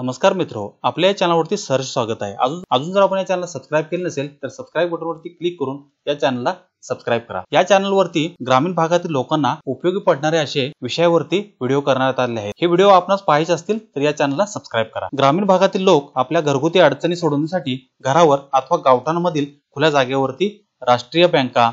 नमस्कार मित्र आपल्या या चॅनलवरती सर्च स्वागत आहे अजून अजून जर आपण या चॅनलला सबस्क्राईब केलं नसेल तर सबस्क्राईब बटनवरती क्लिक करून या चॅनलला सबस्क्राईब करा या चॅनलवरती ग्रामीण भागातील लोकांना उपयोगी पडणारे असे विषयावरती व्हिडिओ करण्यात आले आहेत हे व्हिडिओ आपण पाहायचे असतील तर या चॅनलला सबस्क्राईब करा ग्रामीण भागातील लोक आपल्या घरगुती अडचणी सोडवण्यासाठी घरावर अथवा गावठांमधील खुल्या जागेवरती राष्ट्रीय बँका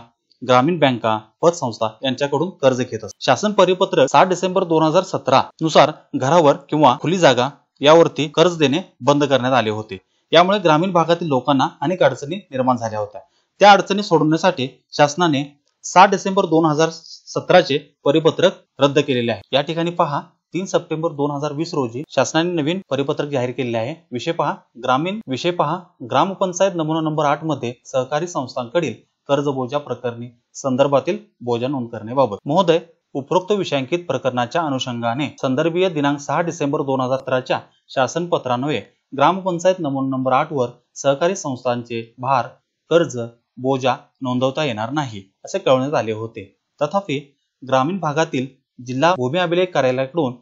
ग्रामीण बँका पतसंस्था यांच्याकडून कर्ज घेत असतात शासन परिपत्र सात डिसेंबर दोन हजार सतरा नुसार घरावर किंवा खुली जागा यावरती कर्ज देणे बंद करण्यात आले होते यामुळे ग्रामीण भागातील लोकांना अनेक अडचणी निर्माण झाल्या होत्या त्या अडचणी सोडवण्यासाठी शासनाने सात डिसेंबर दोन हजार सतराचे परिपत्रक रद्द केलेले आहे या ठिकाणी पहा तीन सप्टेंबर दोन हजार वीस रोजी शासनाने नवीन परिपत्रक जाहीर केले आहे विषय पहा ग्रामीण विषय पहा ग्रामपंचायत नमुना नंबर आठ मध्ये सहकारी संस्थांकडील कर्ज बोजा प्रकरणी संदर्भातील बोजा नोंद करण्याबाबत महोदय उपरोक्त विषयांकित प्रकरणाच्या अनुषंगाने संदर्भीय दिनांक सहा डिसेंबर दोन हजार सतराच्या शासन ग्रामपंचायत नमून नंबर आठ वर सहकारी संस्थांचे भार कर्ज बोजा नोंदवता येणार नाही असे कळवण्यात आले होते तथापि ग्रामीण भागातील जिल्हा भूमी अभिलेख कार्यालयाकडून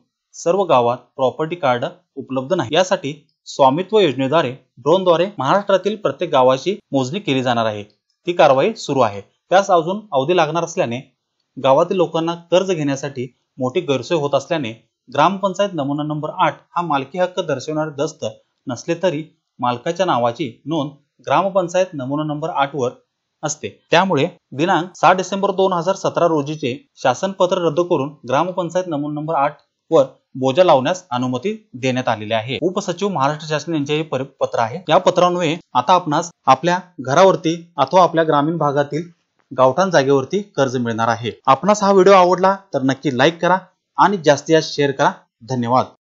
सर्व गावात प्रॉपर्टी कार्ड उपलब्ध नाही यासाठी स्वामित्व योजनेद्वारे ड्रोनद्वारे महाराष्ट्रातील प्रत्येक गावाची मोजणी केली जाणार आहे ती कारवाई सुरू आहे त्यास अजून अवधी लागणार असल्याने गावातील लोकांना कर्ज घेण्यासाठी मोठी गैरसोय होत असल्याने ग्रामपंचायत नमुना नंबर आठ हा मालकी हक्क दर्शवणारे दस्त नसले तरी मालकाच्या नावाची नोंद ग्रामपंचायत नमुना नंबर आठ वर असते त्यामुळे दिनांक सहा डिसेंबर दोन हजार सतरा रोजीचे शासनपत्र रद्द करून ग्रामपंचायत नमुना नंबर आठ वर बोजा लावण्यास अनुमती देण्यात आलेली आहे उपसचिव महाराष्ट्र शासन यांचे हे पत्र आहे या पत्रान्वये आता आपणास आपल्या घरावरती अथवा आपल्या ग्रामीण भागातील गावठाण जागेवरती कर्ज मिळणार आहे आपणास हा व्हिडिओ आवडला तर नक्की लाईक करा आणि जास्तीत जास्त शेअर करा धन्यवाद